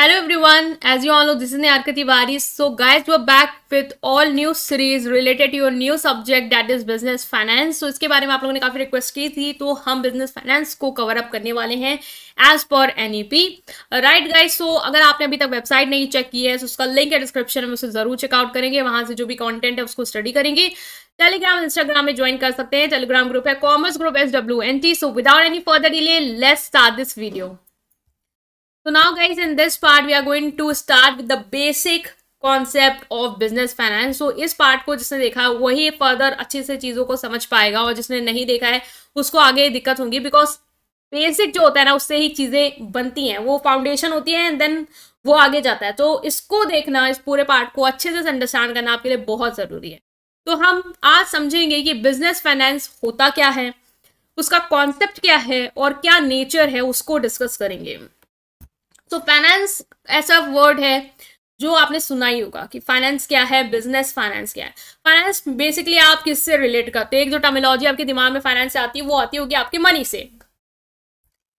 Hello everyone, as you all know, this is Niyarka Tiwari so guys, we're back with all new series related to your new subject that is business finance so इसके बारे में आप लोगों ने काफ़ी request की थी तो हम बिजनेस फाइनेंस को कवर अप करने वाले हैं as per N E P right guys so अगर आपने अभी तक वेबसाइट नहीं चेक की है तो उसका लिंक है डिस्क्रिप्शन में उसे ज़रूर चेकआउट करेंगे वहां से जो भी कॉन्टेंट है उसको स्टडी करेंगे टेलीग्राम इंस्टाग्राम में ज्वाइन कर सकते हैं टेलीग्राम ग्रुप है commerce group S W N T so without any further delay let's start this video So now guys, in this part, we are going to start with the basic concept of business finance तो इस part को जिसने देखा वही further अच्छे से चीज़ों को समझ पाएगा और जिसने नहीं देखा है उसको आगे दिक्कत होगी बिकॉज बेसिक जो होता है ना उससे ही चीज़ें बनती हैं वो फाउंडेशन होती है एंड देन वो आगे जाता है तो इसको देखना इस पूरे पार्ट को अच्छे से अंडरस्टैंड करना आपके लिए बहुत ज़रूरी है तो हम आज समझेंगे कि बिजनेस फाइनेंस होता क्या है उसका कॉन्सेप्ट क्या है और क्या नेचर है उसको डिस्कस करेंगे तो फाइनेंस ऐसा वर्ड है जो आपने सुना ही होगा कि फाइनेंस क्या है बिजनेस फाइनेंस क्या है फाइनेंस बेसिकली आप किससे रिलेट करते हो एक जो टर्मिनोलॉजी आपके दिमाग में फाइनेंस से आती है वो आती होगी आपके मनी से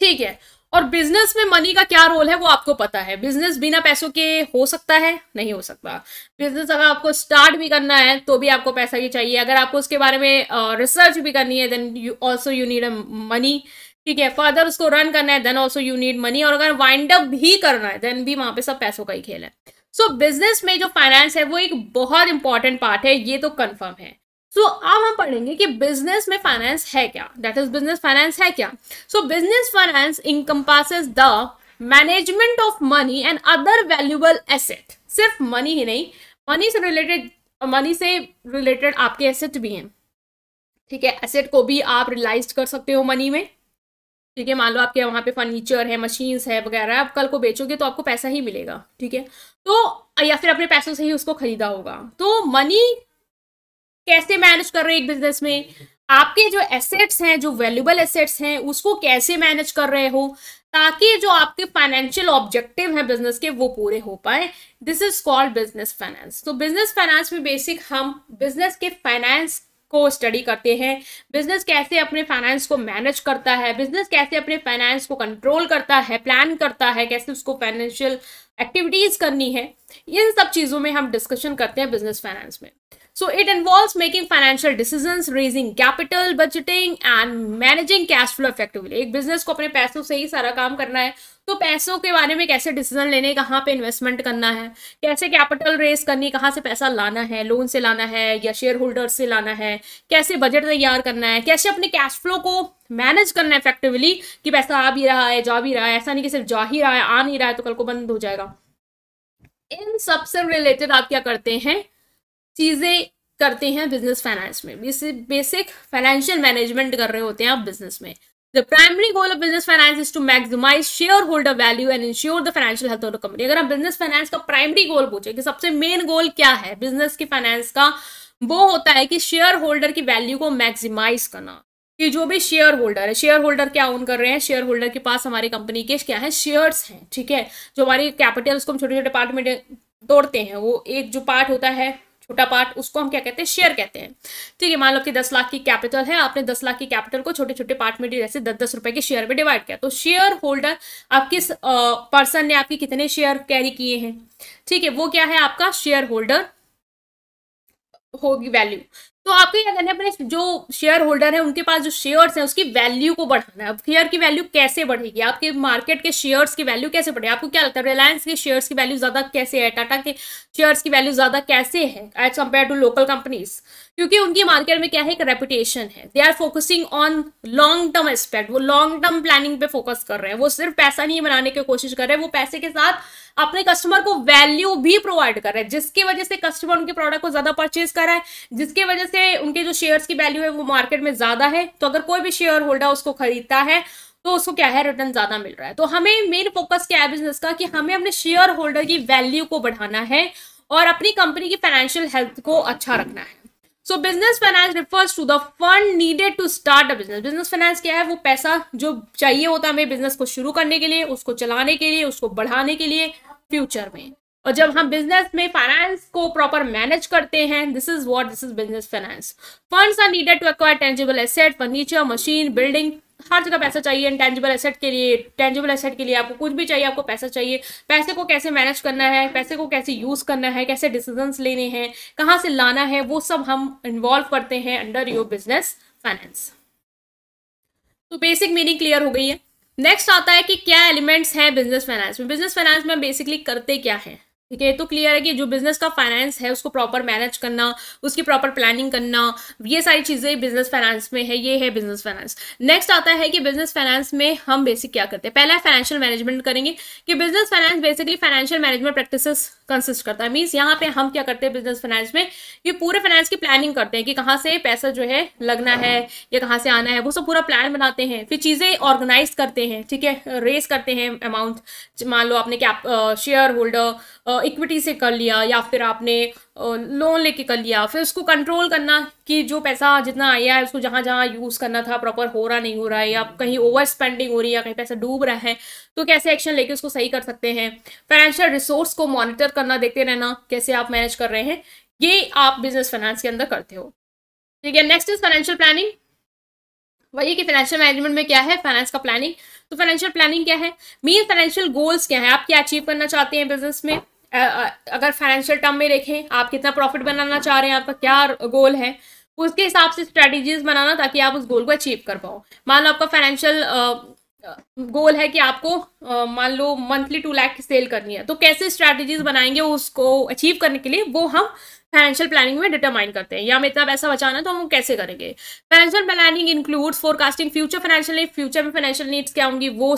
ठीक है और बिजनेस में मनी का क्या रोल है वो आपको पता है बिजनेस बिना पैसों के हो सकता है नहीं हो सकता बिजनेस अगर आपको स्टार्ट भी करना है तो भी आपको पैसा ही चाहिए अगर आपको उसके बारे में रिसर्च भी करनी है then you also you need a money ठीक है फर्दर उसको रन करना है then also you need money और अगर वाइंड अप भी करना है देन भी वहां पे सब पैसों का ही खेल है सो so, बिजनेस में जो फाइनेंस है वो एक बहुत इंपॉर्टेंट पार्ट है ये तो कन्फर्म है सो so, अब हम पढ़ेंगे कि बिजनेस में फाइनेंस है क्या दैट इज बिजनेस फाइनेंस है क्या so business finance encompass the management of money and other valuable asset सिर्फ मनी ही नहीं मनी से रिलेटेड मनी से रिलेटेड आपके एसेट भी हैं ठीक है एसेट को भी आप रिलाइज कर सकते हो मनी में ठीक है मान लो आपके वहाँ पे फर्नीचर है मशीन्स है वगैरह आप कल को बेचोगे तो आपको पैसा ही मिलेगा ठीक है तो या फिर अपने पैसों से ही उसको खरीदा होगा तो मनी कैसे मैनेज कर रहे हैं एक बिजनेस में आपके जो एसेट्स हैं जो वैल्यूबल एसेट्स हैं उसको कैसे मैनेज कर रहे हो ताकि जो आपके फाइनेंशियल ऑब्जेक्टिव हैं बिजनेस के वो पूरे हो पाए this is called business finance तो बिजनेस फाइनेंस में बेसिक हम बिजनेस के फाइनेंस को स्टडी करते हैं बिजनेस कैसे अपने फाइनेंस को मैनेज करता है बिजनेस कैसे अपने फाइनेंस को कंट्रोल करता है प्लान करता है कैसे उसको फाइनेंशियल एक्टिविटीज़ करनी है इन सब चीज़ों में हम डिस्कशन करते हैं बिजनेस फाइनेंस में So it involves making financial decisions, raising capital, budgeting and managing cash flow effectively. एक business को अपने पैसों से ही सारा काम करना है तो पैसों के बारे में कैसे डिसीजन लेने कहाँ पे इन्वेस्टमेंट करना है कैसे कैपिटल रेस करनी कहाँ से पैसा लाना है लोन से लाना है या शेयर होल्डर से लाना है कैसे बजट तैयार करना है कैसे अपने कैश फ्लो को मैनेज करना है इफेक्टिवली कि पैसा आ भी रहा है जा भी रहा है ऐसा नहीं कि सिर्फ जा ही रहा है आ नहीं रहा है तो कल को बंद हो जाएगा इन सबसे रिलेटेड आप क्या करते हैं चीज़ें करते हैं बिजनेस फाइनेंस में बेसिक फाइनेंशियल मैनेजमेंट कर रहे होते हैं आप बिजनेस में the primary goal of business finance is to maximise shareholder value and ensure the financial health of the company अगर आप बिजनेस फाइनेंस का प्राइमरी गोल पूछे कि सबसे मेन गोल क्या है बिजनेस की फाइनेंस का वो होता है कि शेयर होल्डर की वैल्यू को मैक्सिमाइज करना कि जो भी शेयर होल्डर है शेयर होल्डर क्या ओन कर रहे हैं शेयर होल्डर के पास हमारी कंपनी के क्या है शेयर्स हैं ठीक है जो हमारी कैपिटल उसको हम छोटे छोटे पार्ट में तोड़ते हैं वो एक जो पार्ट होता है छोटा पार्ट उसको हम क्या कहते हैं शेयर कहते हैं ठीक है मान लो कि दस लाख की कैपिटल है आपने दस लाख की कैपिटल को छोटे छोटे पार्ट में जैसे दस दस रुपए के शेयर में डिवाइड किया तो शेयर होल्डर आप किस पर्सन ने आपके कितने शेयर कैरी किए हैं ठीक है वो क्या है आपका शेयर होल्डर होगी वैल्यू तो आपके क्या करना है अपने जो शेयर होल्डर है उनके पास जो शेयर्स हैं उसकी वैल्यू को बढ़ाना है शेयर की वैल्यू कैसे बढ़ेगी आपके मार्केट के शेयर्स की वैल्यू कैसे बढ़ेगी आपको क्या लगता है रिलायंस के शेयर्स की वैल्यू ज़्यादा कैसे है टाटा के शेयर्स की वैल्यू ज़्यादा कैसे है as compared to local companies क्योंकि उनकी मार्केट में क्या है एक रेपुटेशन है they are focusing on long term aspect वो लॉन्ग टर्म प्लानिंग पे फोकस कर रहे हैं वो सिर्फ पैसा नहीं बनाने की कोशिश कर रहे हैं वो पैसे के साथ अपने कस्टमर को वैल्यू भी प्रोवाइड कर रहे हैं जिसकी वजह से कस्टमर उनके प्रोडक्ट को ज्यादा परचेज कर रहा है जिसके वजह से उनके जो शेयर्स की वैल्यू है वो मार्केट में ज्यादा है तो अगर कोई भी शेयर होल्डर उसको खरीदता है तो उसको क्या है रिटर्न ज्यादा मिल रहा है तो हमें मेन फोकस क्या है बिजनेस का कि हमें अपने शेयर होल्डर की वैल्यू को बढ़ाना है और अपनी कंपनी की फाइनेंशियल हेल्थ को अच्छा रखना है so business finance refers to the fund needed to start a business business finance क्या है वो पैसा जो चाहिए होता है हमें बिजनेस को शुरू करने के लिए उसको चलाने के लिए उसको बढ़ाने के लिए फ्यूचर में और जब हम बिजनेस में फाइनेंस को प्रॉपर मैनेज करते हैं this is what this is business finance funds are needed to acquire tangible asset furniture machine building हर जगह पैसा चाहिए इंटेंजिबल एसेट के लिए टेंजिबल एसेट के लिए आपको कुछ भी चाहिए आपको पैसा चाहिए पैसे को कैसे मैनेज करना है पैसे को कैसे यूज़ करना है कैसे डिसीजंस लेने हैं कहाँ से लाना है वो सब हम इन्वॉल्व करते हैं अंडर योर बिजनेस फाइनेंस तो बेसिक मीनिंग क्लियर हो गई है नेक्स्ट आता है कि क्या एलिमेंट्स हैं बिजनेस फाइनेंस में बिजनेस फाइनेंस में बेसिकली करते क्या है ठीक है तो क्लियर है कि जो बिजनेस का फाइनेंस है उसको प्रॉपर मैनेज करना उसकी प्रॉपर प्लानिंग करना ये सारी चीज़ें बिजनेस फाइनेंस में है ये है बिजनेस फाइनेंस नेक्स्ट आता है कि बिजनेस फाइनेंस में हम बेसिक क्या करते हैं पहला है फाइनेंशियल मैनेजमेंट करेंगे कि business finance basically financial management practice consist करता है मीन्स यहाँ पे हम क्या करते हैं बिजनेस फाइनेंस में ये पूरे फाइनेंस की प्लानिंग करते हैं कि कहाँ से पैसा जो है लगना है या कहाँ से आना है वो सब पूरा प्लान बनाते हैं फिर चीज़ें ऑर्गेनाइज करते हैं ठीक है रेस करते हैं अमाउंट मान लो आपने कैप शेयर होल्डर इक्विटी से कर लिया या फिर आपने लोन लेके कर लिया फिर उसको कंट्रोल करना कि जो पैसा जितना आया है उसको जहां जहां यूज़ करना था प्रॉपर हो रहा नहीं हो रहा है या कहीं ओवर स्पेंडिंग हो रही है या कहीं पैसा डूब रहा है तो कैसे एक्शन लेके उसको सही कर सकते हैं फाइनेंशियल रिसोर्स को मॉनिटर करना देखते रहना कैसे आप मैनेज कर रहे हैं ये आप बिजनेस फाइनेंस के अंदर करते हो ठीक है नेक्स्ट इज फाइनेंशियल प्लानिंग वही कि फाइनेंशियल मैनेजमेंट में क्या है फाइनेंस का प्लानिंग तो फाइनेंशियल प्लानिंग क्या है मेन फाइनेंशियल गोल्स क्या है आप क्या अचीव करना चाहते हैं बिजनेस में अगर फाइनेंशियल टर्म में देखें आप कितना प्रॉफिट बनाना चाह रहे हैं आपका क्या गोल है उसके हिसाब से स्ट्रेटजीज बनाना ताकि आप उस गोल को अचीव कर पाओ मान लो आपका फाइनेंशियल गोल है कि आपको मान लो मंथली टू लैख सेल करनी है तो कैसे स्ट्रैटेजीज बनाएंगे उसको अचीव करने के लिए वो हम फाइनेंशियल प्लानिंग में डिटरमाइन करते हैं या हमें इतना पैसा बचाना तो हम कैसे करेंगे financial planning includes forecasting future financial need future में फाइनेंशियल नीड्स क्या होंगी वो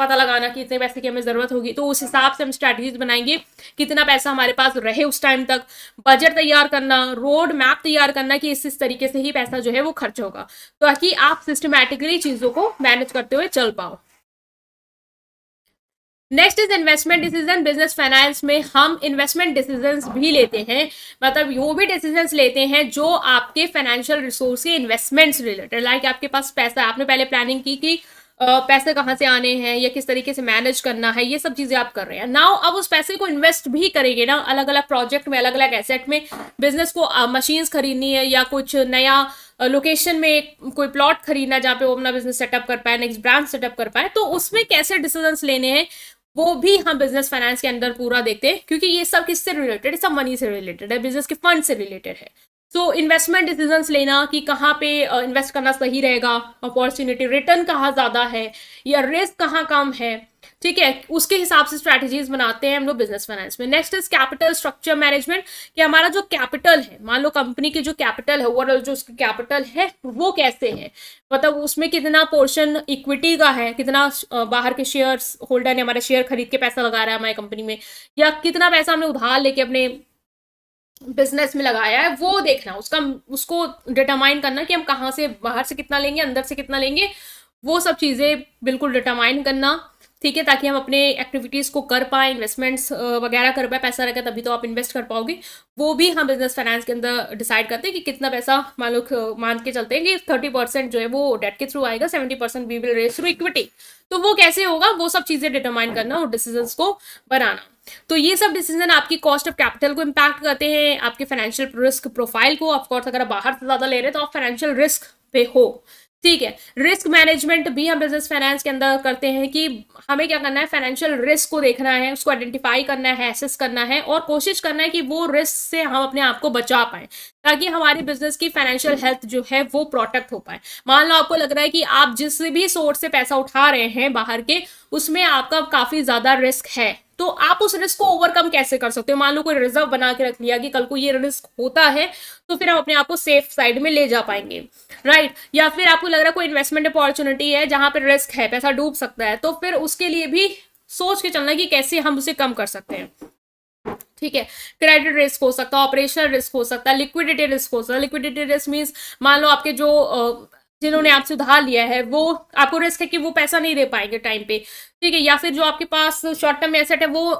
पता लगाना कि इतने पैसे की हमें ज़रूरत होगी तो उस हिसाब से हम स्ट्रैटेजीज बनाएंगे कितना पैसा हमारे पास रहे उस टाइम तक बजट तैयार करना रोड मैप तैयार करना कि इस इस तरीके से ही पैसा जो है वो खर्च होगा ताकि आप सिस्टमैटिकली चीज़ों को मैनेज करते हुए चल पाओ next is investment decision business finance में हम इन्वेस्टमेंट डिसीजंस भी लेते हैं मतलब वो भी डिसीजंस लेते हैं जो आपके फाइनेंशियल रिसोर्स के इन्वेस्टमेंट्स रिलेटेड लाइक आपके पास पैसा आपने पहले प्लानिंग की कि Uh, पैसे कहाँ से आने हैं या किस तरीके से मैनेज करना है ये सब चीज़ें आप कर रहे हैं नाउ अब उस पैसे को इन्वेस्ट भी करेंगे ना अलग अलग प्रोजेक्ट में अलग अलग एसेट में बिजनेस को मशीन्स खरीदनी है या कुछ नया लोकेशन में कोई प्लॉट खरीदना जहाँ पे वो अपना बिजनेस सेटअप कर पाए नेक्स्ट ब्रांच सेटअप कर पाए तो उसमें कैसे डिसीजंस लेने हैं वो भी हम बिजनेस फाइनेंस के अंदर पूरा देखते हैं क्योंकि ये सब किससे रिलेटेड है सब मनी से रिलेटेड है बिजनेस के फंड से रिलेटेड है सो इन्वेस्टमेंट डिसीजन लेना कि कहाँ पे इन्वेस्ट uh, करना सही रहेगा अपॉर्चुनिटी रिटर्न कहाँ ज़्यादा है या रिस्क कहाँ कम है ठीक है उसके हिसाब से स्ट्रैटेजीज बनाते हैं हम लोग बिजनेस फाइनेंस में next is capital structure management कि हमारा जो कैपिटल है मान लो कंपनी के जो कैपिटल है ओवरऑल जो उसकी कैपिटल है वो कैसे है मतलब उसमें कितना पोर्शन इक्विटी का है कितना बाहर के शेयर होल्डर ने हमारे शेयर खरीद के पैसा लगा रहा है हमारी कंपनी में या कितना पैसा हमने उधार लेके अपने बिजनेस में लगाया है वो देखना उसका उसको डिटरमाइन करना कि हम कहाँ से बाहर से कितना लेंगे अंदर से कितना लेंगे वो सब चीज़ें बिल्कुल डिटरमाइन करना ठीक है ताकि हम अपने एक्टिविटीज़ को कर पाए इन्वेस्टमेंट्स वगैरह कर पाए पैसा रहेगा तभी तो आप इन्वेस्ट कर पाओगे वो भी हम बिजनेस फाइनेंस के अंदर डिसाइड करते हैं कि कितना पैसा मान लो मान के चलते हैं कि थर्टी परसेंट जो है वो डेट के थ्रू आएगा seventy percent we will raise through equity तो वो कैसे होगा वो सब चीज़ें डिटरमाइन करना और डिसीजन को बनाना तो ये सब डिसीजन आपकी कॉस्ट ऑफ कैपिटल को इम्पैक्ट करते हैं आपके फाइनेंशियल रिस्क प्रोफाइल को ऑफकोर्स अगर आप बाहर से ज़्यादा ले रहे हैं तो आप फाइनेंशियल रिस्क पे हो ठीक है रिस्क मैनेजमेंट भी हम बिजनेस फाइनेंस के अंदर करते हैं कि हमें क्या करना है फाइनेंशियल रिस्क को देखना है उसको आइडेंटिफाई करना है एसेस करना है और कोशिश करना है कि वो रिस्क से हम अपने आप को बचा पाएं ताकि हमारे बिजनेस की फाइनेंशियल हेल्थ जो है वो प्रोटेक्ट हो पाए मान लो आपको लग रहा है कि आप जिस भी सोर्स से पैसा उठा रहे हैं बाहर के उसमें आपका काफी ज्यादा रिस्क है तो आप उस रिस्क को ओवरकम कैसे कर सकते हो मान लो कोई रिजर्व बना के रख लिया कि कल को ये रिस्क होता है तो फिर हम अपने आप को सेफ साइड में ले जा पाएंगे राइट right? या फिर आपको लग रहा है कोई इन्वेस्टमेंट अपॉर्चुनिटी है जहां पर रिस्क है पैसा डूब सकता है तो फिर उसके लिए भी सोच के चलना कि कैसे हम उसे कम कर सकते हैं ठीक है क्रेडिट रिस्क हो सकता है ऑपरेशनल रिस्क हो सकता है लिक्विडिटी रिस्क हो सकता है लिक्विडिटी रिस्क मीन्स मान लो आपके जो जिन्होंने आपसे उधार लिया है वो आपको रिस्क है कि वो पैसा नहीं दे पाएंगे टाइम पे ठीक है या फिर जो आपके पास शॉर्ट टर्म एसेट है वो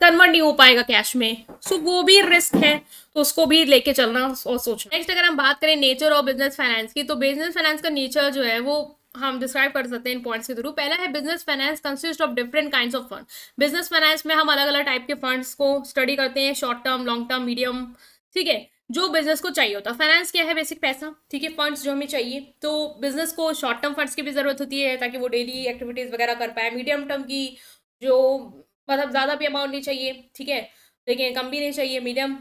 कन्वर्ट नहीं हो पाएगा कैश में सो so, वो भी रिस्क है तो उसको भी लेके चलना और सोचना नेक्स्ट अगर हम बात करें नेचर और बिजनेस फाइनेंस की तो बिजनेस फाइनेंस का नेचर जो है वो हम डिस्क्राइब कर सकते हैं इन पॉइंट्स के थ्रू पहला है business finance consist of different kind of fund business finance में हम अलग अलग टाइप के फंड्स को स्टडी करते हैं short term long term medium ठीक है जो बिजनेस को चाहिए होता है फाइनेंस क्या है बेसिक पैसा ठीक है फंड्स जो हमें चाहिए तो बिजनेस को शॉर्ट टर्म फंड्स की भी ज़रूरत होती है ताकि वो डेली एक्टिविटीज़ वगैरह कर पाए मीडियम टर्म की जो मतलब ज़्यादा भी अमाउंट नहीं चाहिए ठीक है लेकिन कम भी नहीं चाहिए मीडियम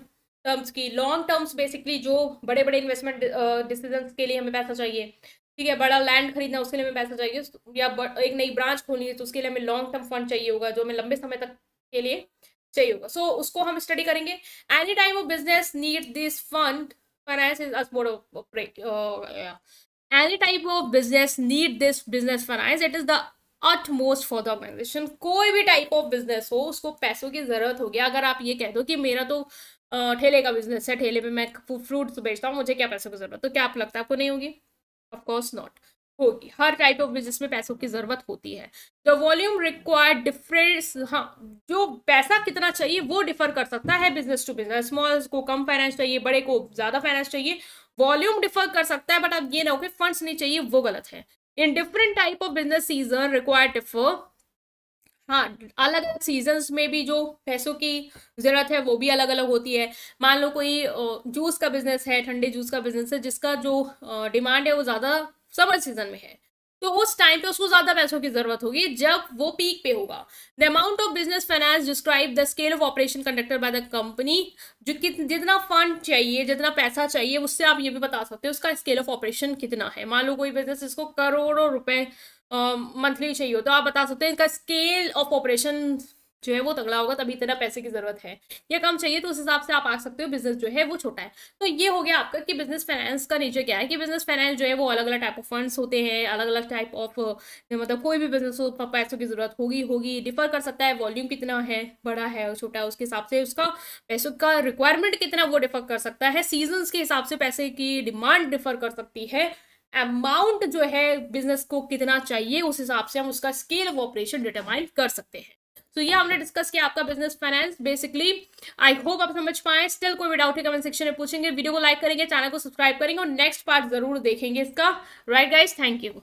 टर्म्स की लॉन्ग टर्म्स बेसिकली जो बड़े बड़े इन्वेस्टमेंट डिसीजन के लिए हमें पैसा चाहिए ठीक है बड़ा लैंड खरीदना उसके लिए हमें पैसा चाहिए या एक नई ब्रांच खोलनी है तो उसके लिए हमें लॉन्ग टर्म फंड चाहिए होगा जो हमें लंबे समय तक के लिए चाहिए होगा सो so, उसको हम स्टडी करेंगे any time of business need this fund finance is as board any type of business need this business finance it is the utmost for the organisation कोई भी टाइप ऑफ बिजनेस हो उसको पैसों की जरूरत होगी अगर आप ये कह दो कि मेरा तो uh, ठेले का बिजनेस है ठेले पे मैं फ्रूट्स बेचता हूँ मुझे क्या पैसों की जरूरत तो क्या आप लगता है आपको नहीं होगी ऑफकोर्स नॉट होगी हर टाइप ऑफ बिजनेस में पैसों की ज़रूरत होती है द वॉल्यूम रिक्वायर्ड डिफरेंस हाँ जो पैसा कितना चाहिए वो डिफर कर सकता है बिजनेस टू बिजनेस स्मॉल को कम फाइनेंस चाहिए बड़े को ज़्यादा फाइनेंस चाहिए वॉल्यूम डिफर कर सकता है बट अब ये ना हो कि फंड्स नहीं चाहिए वो गलत है in different type of business season require differ हाँ अलग अलग सीजन्स में भी जो पैसों की ज़रूरत है वो भी अलग अलग होती है मान लो कोई जूस का बिजनेस है ठंडे जूस का बिजनेस है जिसका जो डिमांड है वो ज़्यादा समर सीजन में है तो उस टाइम पे उसको ज्यादा पैसों की जरूरत होगी जब वो पीक पे होगा the amount of business finance describe the scale of operation conducted by the company जो जितना फंड चाहिए जितना पैसा चाहिए उससे आप ये भी बता सकते हो उसका स्केल ऑफ ऑपरेशन कितना है मान लो कोई बिजनेस इसको करोड़ों रुपए मंथली uh, चाहिए हो तो आप बता सकते हैं इसका स्केल ऑफ ऑपरेशन जो है वो तगड़ा होगा तभी इतना पैसे की जरूरत है या कम चाहिए तो उस हिसाब से आप आ सकते हो बिजनेस जो है वो छोटा है तो ये हो गया आपका कि बिजनेस फाइनेंस का नीचे क्या है कि बिजनेस फाइनेंस जो है वो अलग अलग टाइप ऑफ फंड्स होते हैं अलग अलग टाइप ऑफ मतलब कोई भी बिजनेस हो पैसों की जरूरत होगी होगी डिफर कर सकता है वॉल्यूम कितना है बड़ा है और छोटा है उसके हिसाब से उसका पैसों का रिक्वायरमेंट कितना वो डिफर कर सकता है सीजन्स के हिसाब से पैसे की डिमांड डिफर कर सकती है अमाउंट जो है बिजनेस को कितना चाहिए उस हिसाब से हम उसका स्केल ऑफ ऑपरेशन डिटरमाइन कर सकते हैं तो ये हमने डिस्कस किया आपका business finance basically I hope आप समझ पाए स्टिल कोई भी डाउट है कमेंट सेक्शन में पूछेंगे वीडियो को लाइक करेंगे चैनल को सब्सक्राइब करेंगे और नेक्स्ट पार्ट जरूर देखेंगे इसका राइट गाइज थैंक यू